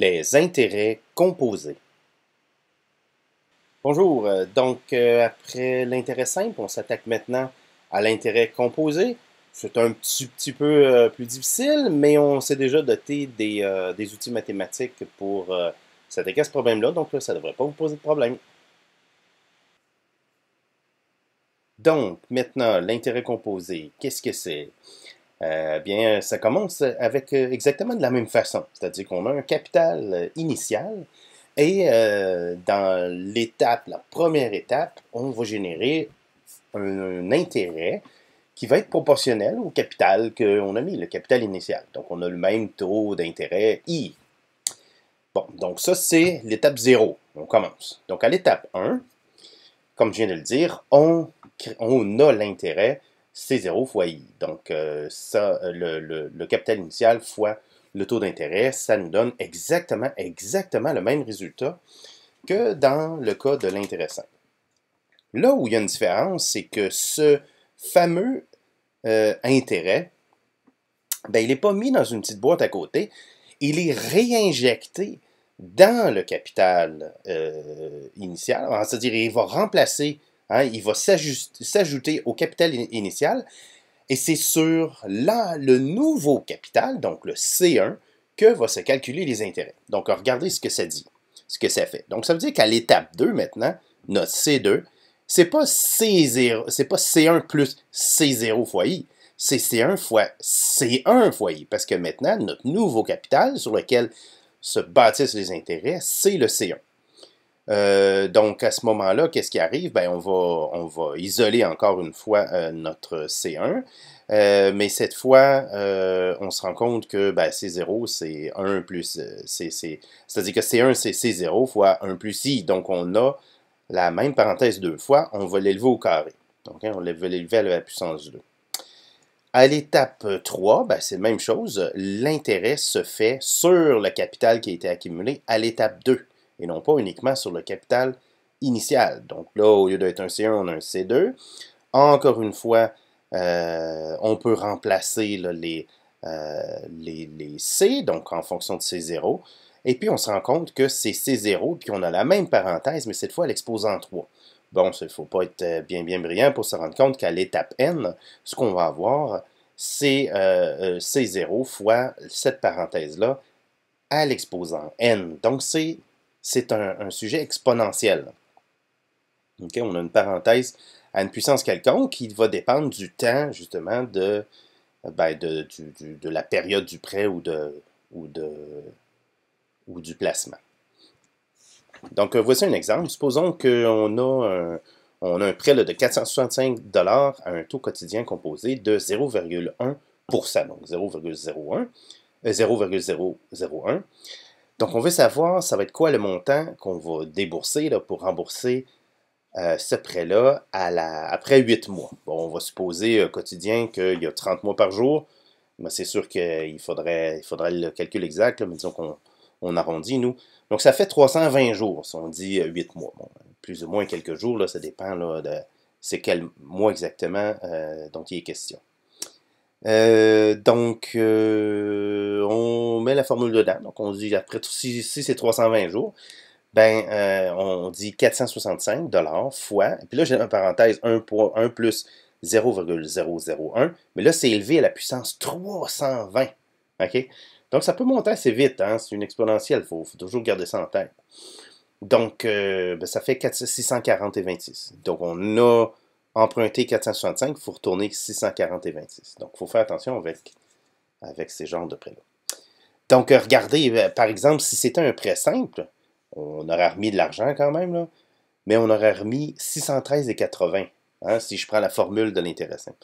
les intérêts composés. Bonjour, euh, donc euh, après l'intérêt simple, on s'attaque maintenant à l'intérêt composé. C'est un petit, peu euh, plus difficile, mais on s'est déjà doté des, outils mathématiques pour s'attaquer à ce problème-là, donc ça ne devrait pas vous poser de problème. Donc, maintenant, l'intérêt composé, qu'est-ce que c'est? Eh bien, ça commence avec euh, exactement de la même façon, c'est-à-dire qu'on a un capital euh, initial et euh, dans l'étape, la première étape, on va générer un, intérêt qui va être proportionnel au capital qu'on a mis, le capital initial. Donc, on a le même taux d'intérêt I. Bon, donc ça, c'est l'étape 0. On commence. Donc, à l'étape 1, comme je viens de le dire, on, on a l'intérêt C0 fois I. Donc, euh, ça, euh, le, capital initial fois le taux d'intérêt, ça nous donne exactement, exactement le même résultat que dans le cas de l'intéressant. Là où il y a une différence, c'est que ce fameux euh, intérêt, ben, il n'est pas mis dans une petite boîte à côté, il est réinjecté dans le capital initial. C'est-à-dire, il va remplacer Hein, il va s'ajouter au capital initial et c'est sur là le nouveau capital, donc le C1, que va se calculer les intérêts. Donc, regardez ce que ça dit, ce que ça fait. Donc, ça veut dire qu'à l'étape 2 maintenant, notre C2, c'est pas c'est pas C1 plus C0 fois I, c'est C1 fois C1 fois I, parce que maintenant, notre nouveau capital sur lequel se bâtissent les intérêts, c'est le C1. Euh, donc, à ce moment-là, qu'est-ce qui arrive? Ben, on, va, on va isoler encore une fois euh, notre C1. Euh, mais cette fois, on se rend compte que ben, C0, c'est 1 plus C. C'est-à-dire que C1, c'est C0 fois 1 plus I. Donc, on a la même parenthèse deux fois. On va l'élever au carré. Donc, hein, on va l'élever à la puissance 2. À l'étape 3, ben, c'est la même chose. L'intérêt se fait sur le capital qui a été accumulé à l'étape 2 et non pas uniquement sur le capital initial. Donc là, au lieu d'être un C1, on a un C2. Encore une fois, euh, on peut remplacer euh, les, C, donc en fonction de C0. Et puis, on se rend compte que c'est C0, puis on a la même parenthèse, mais cette fois, l'exposant 3. Bon, il ne faut pas être euh, bien, bien brillant pour se rendre compte qu'à l'étape N, ce qu'on va avoir, c'est C0 fois cette parenthèse-là à l'exposant N. Donc, c'est c'est un, sujet exponentiel. On a une parenthèse à une puissance quelconque qui va dépendre du temps, justement, de, ben, de, la période du prêt ou, de, ou, de, ou du placement. Donc, euh, voici un exemple. Supposons qu'on a un, a un prêt de 465 à un taux quotidien composé de 0,1 donc 0,01. 0,001. Donc, on veut savoir, ça va être quoi le montant qu'on va débourser pour rembourser euh, ce prêt-là après 8 mois. Bon, on va supposer au euh, quotidien qu'il y a 30 mois par jour. mais c'est sûr qu'il faudrait, il faudrait le calcul exact, mais disons qu'on on arrondit, nous. Donc, ça fait 320 jours, si on dit 8 euh, mois. plus ou moins quelques jours, là, ça dépend de c'est quel mois exactement dont il est question. Euh, donc, euh, on met la formule dedans. Donc, on dit, après, si, si c'est 320 jours, ben, euh, on dit 465 dollars fois, puis là, j'ai une parenthèse, 1, plus 0,001, mais là, c'est élevé à la puissance 320. OK? Donc, ça peut monter assez vite, hein? c'est une exponentielle, il faut, toujours garder ça en tête. Donc, ben, ça fait 4, 640 et 26. Donc, on a emprunter 465, il faut retourner 640 et 26. Donc, il faut faire attention avec, avec ces genres de prêts-là. Donc, euh, regardez, euh, par exemple, si c'était un prêt simple, on aurait remis de l'argent quand même, mais on aurait remis 613 et 80, hein, si je prends la formule de l'intérêt simple.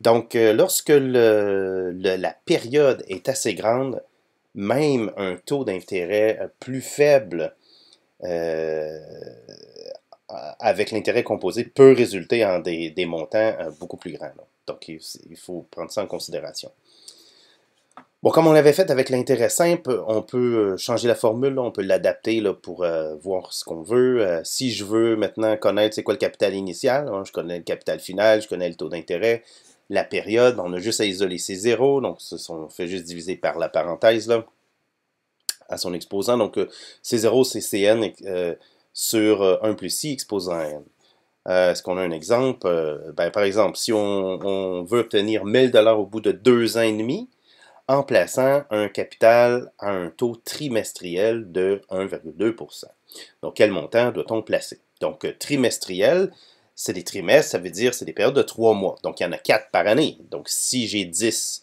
Donc, euh, lorsque la période est assez grande, même un taux d'intérêt plus faible euh, avec l'intérêt composé, peut résulter en des, montants euh, beaucoup plus grands. Donc, il, faut prendre ça en considération. Bon, comme on l'avait fait avec l'intérêt simple, on peut euh, changer la formule, on peut l'adapter pour voir ce qu'on veut. si je veux maintenant connaître c'est quoi le capital initial, hein, je connais le capital final, je connais le taux d'intérêt, la période, on a juste à isoler ces 0 donc on fait juste diviser par la parenthèse à son exposant. Donc ces zéros, c'est CN sur 1 euh, plus 6 exposant n. Euh, est-ce qu'on a un exemple? Euh, ben, par exemple, si on, veut obtenir 1000 au bout de deux ans et demi, en plaçant un capital à un taux trimestriel de 1,2 Donc, quel montant doit-on placer? Donc, trimestriel, c'est des trimestres, ça veut dire c'est des périodes de trois mois. Donc, il y en a quatre par année. Donc, si j'ai 10,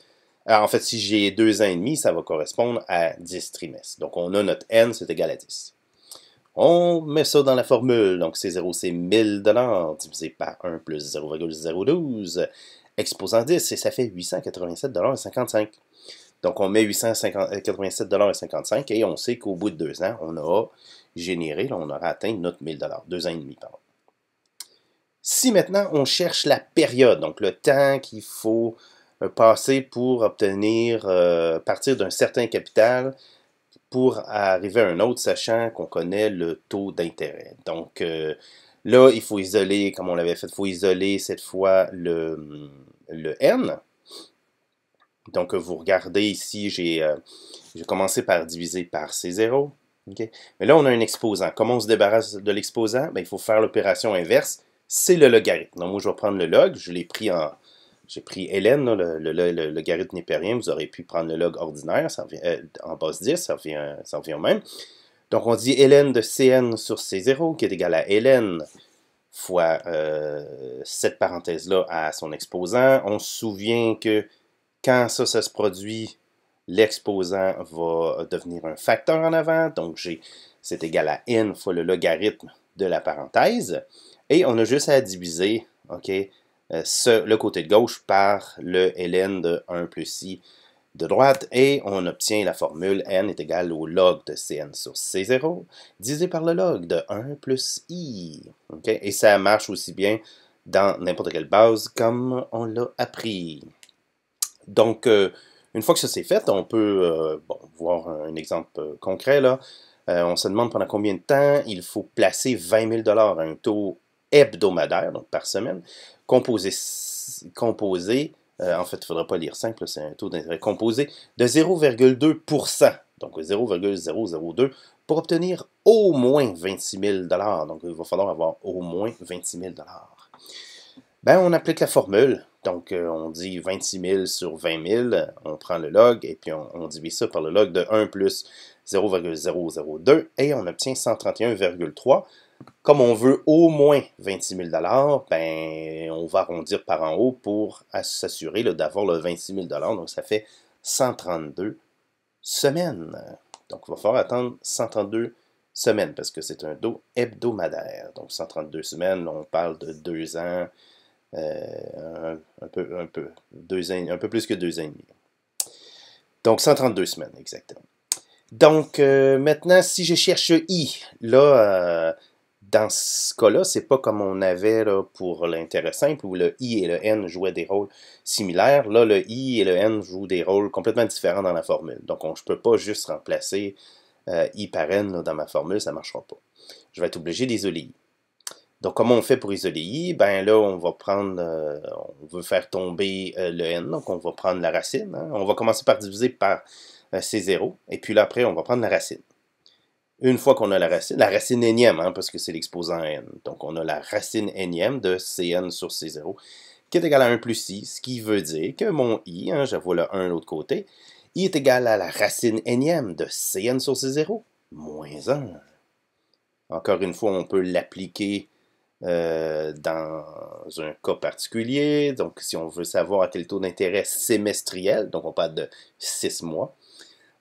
en fait, si j'ai deux ans et demi, ça va correspondre à 10 trimestres. Donc, on a notre N, c'est égal à 10. On met ça dans la formule. Donc, c'est 0 c'est 1000 divisé par 1 plus 0,012, exposant 10, et ça fait 887,55 Donc, on met 887,55 et on sait qu'au bout de deux ans, on aura généré, on aura atteint notre 1000 deux ans et demi, pardon. Si maintenant on cherche la période, donc le temps qu'il faut euh, passer pour obtenir, euh, partir d'un certain capital pour arriver à un autre, sachant qu'on connaît le taux d'intérêt. Donc euh, là, il faut isoler, comme on l'avait fait, il faut isoler cette fois le, le N. Donc vous regardez ici, j'ai euh, commencé par diviser par C0. Mais là, on a un exposant. Comment on se débarrasse de l'exposant? Ben, il faut faire l'opération inverse. C'est le logarithme. Donc moi, je vais prendre le log, je l'ai pris en j'ai pris Hélène, le, logarithme n'est pas vous aurez pu prendre le log ordinaire, ça euh, en base 10, ça revient, ça au même. Donc on dit Hélène de Cn sur C0 qui est égal à Hélène fois euh, cette parenthèse-là à son exposant. On se souvient que quand ça, ça se produit, l'exposant va devenir un facteur en avant. Donc c'est égal à n fois le logarithme de la parenthèse. Et on a juste à diviser, OK, euh, le côté de gauche par le ln de 1 plus i de droite et on obtient la formule n est égale au log de cn sur c0 divisé par le log de 1 plus i. Et ça marche aussi bien dans n'importe quelle base comme on l'a appris. Donc, euh, une fois que ça c'est fait, on peut euh, voir un exemple concret. Là. on se demande pendant combien de temps il faut placer 20 000 à un taux hebdomadaire, donc par semaine, composé, composé euh, en fait, il ne faudra pas lire simple, c'est un taux d'intérêt composé de 0,2%, donc 0,002, pour obtenir au moins 26 000 Donc, il va falloir avoir au moins 26 000 ben, on applique la formule. Donc, euh, on dit 26 000 sur 20 000, on prend le log et puis on divise ça par le log de 1 plus 0,002 et on obtient 131,3 comme on veut au moins 26 000 ben, on va arrondir par en haut pour s'assurer d'avoir le 26 000 Donc, ça fait 132 semaines. Donc, il va falloir attendre 132 semaines parce que c'est un dos hebdomadaire. Donc, 132 semaines, on parle de deux ans, euh, un, peu, un, peu, plus que deux ans et demi. Donc, 132 semaines, exactement. Donc, euh, maintenant, si je cherche I, là, euh, dans ce cas-là, c'est pas comme on avait pour l'intérêt simple où le I et le N jouaient des rôles similaires. Là, le I et le N jouent des rôles complètement différents dans la formule. Donc, je ne peux pas juste remplacer euh, I par N dans ma formule, ça ne marchera pas. Je vais être obligé d'isoler I. Donc, comment on fait pour isoler I? Ben là, on va prendre, euh, on veut faire tomber euh, le N, donc on va prendre la racine. Hein. On va commencer par diviser par C0, et puis là, après, on va prendre la racine. Une fois qu'on a la racine, la racine énième, hein, parce que c'est l'exposant n. Donc, on a la racine énième de Cn sur C0, qui est égal à 1 plus i, ce qui veut dire que mon i, hein, vois le 1 de l'autre côté, i est égal à la racine énième de Cn sur C0, moins 1. Encore une fois, on peut l'appliquer euh, dans un cas particulier. Donc, si on veut savoir à quel taux d'intérêt semestriel, donc on parle de 6 mois,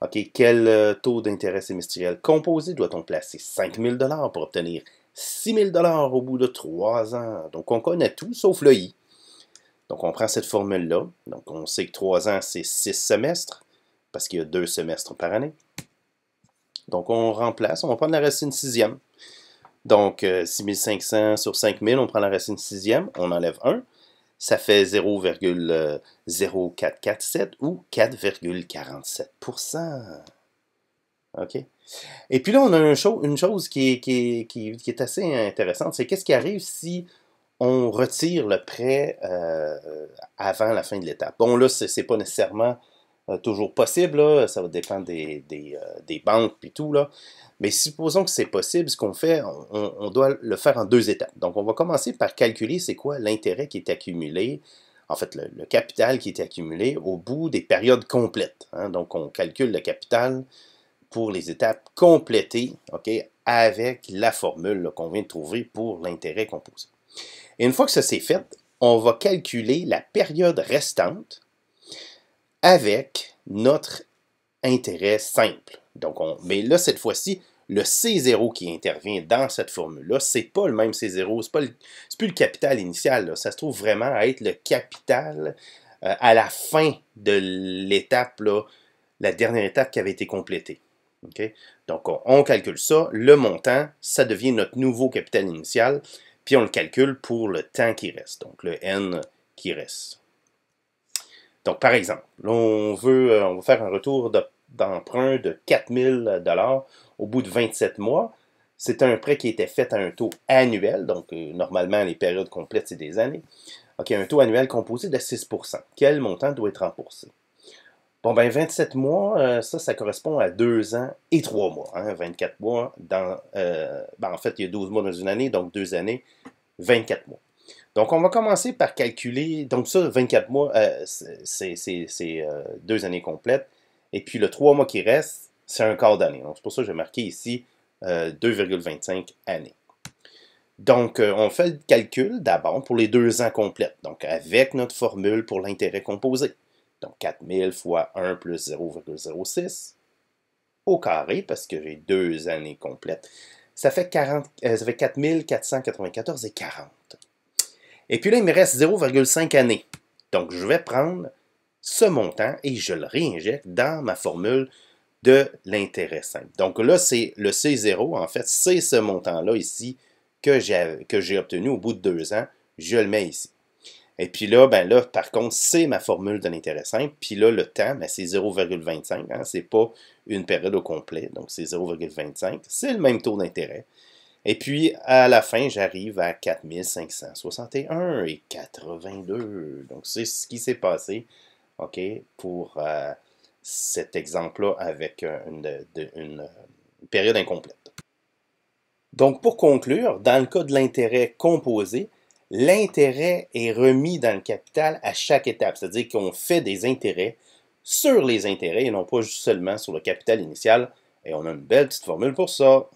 OK, quel euh, taux d'intérêt semestriel composé doit-on placer 5 000 pour obtenir 6 000 au bout de 3 ans? Donc, on connaît tout sauf le I. Donc, on prend cette formule-là. Donc, on sait que 3 ans, c'est 6 semestres, parce qu'il y a 2 semestres par année. Donc, on remplace, on va prendre la racine sixième. Donc, 6 euh, 500 sur 5 000, on prend la racine sixième, on enlève 1 ça fait 0,0447 euh, ou 4,47 OK? Et puis là, on a une, chose, qui, est, assez intéressante, c'est qu'est-ce qui arrive si on retire le prêt euh, avant la fin de l'étape? Bon, là, ce n'est pas nécessairement euh, toujours possible, ça va dépendre euh, des, banques puis tout. Là. Mais supposons que c'est possible, ce qu'on fait, on, doit le faire en deux étapes. Donc, on va commencer par calculer c'est quoi l'intérêt qui est accumulé, en fait, le, capital qui est accumulé au bout des périodes complètes. Hein. Donc, on calcule le capital pour les étapes complétées, OK, avec la formule qu'on vient de trouver pour l'intérêt composé. Et une fois que ça c'est fait, on va calculer la période restante, avec notre intérêt simple. Donc mais là, cette fois-ci, le C0 qui intervient dans cette formule-là, ce n'est pas le même C0, c'est n'est plus le capital initial, ça se trouve vraiment à être le capital euh, à la fin de l'étape, la dernière étape qui avait été complétée. Donc on, calcule ça, le montant, ça devient notre nouveau capital initial, puis on le calcule pour le temps qui reste, donc le N qui reste. Donc, par exemple, on veut, euh, faire un retour d'emprunt de 4000 au bout de 27 mois. C'est un prêt qui était fait à un taux annuel, donc euh, normalement les périodes complètes, c'est des années. OK, un taux annuel composé de 6 Quel montant doit être remboursé? Bon, ben 27 mois, euh, ça, ça correspond à 2 ans et 3 mois. 24 hein, mois dans... Ben, en fait, il y a 12 mois dans une année, donc 2 années, 24 mois. Donc, on va commencer par calculer. Donc, ça, 24 mois, euh, c'est euh, deux années complètes. Et puis, le trois mois qui reste, c'est un quart d'année. Donc, c'est pour ça que j'ai marqué ici 2,25 euh, années. Donc, on fait le calcul d'abord pour les deux ans complètes. Donc, avec notre formule pour l'intérêt composé. Donc, 4000 fois 1 plus 0,06 au carré, parce que j'ai deux années complètes. Ça fait, 40, ça fait 4494 et et puis là, il me reste 0,5 années. Donc, je vais prendre ce montant et je le réinjecte dans ma formule de l'intérêt simple. Donc là, c'est le C0, en fait, c'est ce montant-là ici que j'ai obtenu au bout de deux ans. Je le mets ici. Et puis là, ben là, par contre, c'est ma formule de l'intérêt simple. Puis là, le temps, ben, c'est 0,25. ce n'est pas une période au complet, donc c'est 0,25. C'est le même taux d'intérêt. Et puis, à la fin, j'arrive à 4561 et 82. Donc, c'est ce qui s'est passé, OK, pour euh, cet exemple-là avec euh, une, une période incomplète. Donc, pour conclure, dans le cas de l'intérêt composé, l'intérêt est remis dans le capital à chaque étape, c'est-à-dire qu'on fait des intérêts sur les intérêts et non pas seulement sur le capital initial. Et on a une belle petite formule pour ça.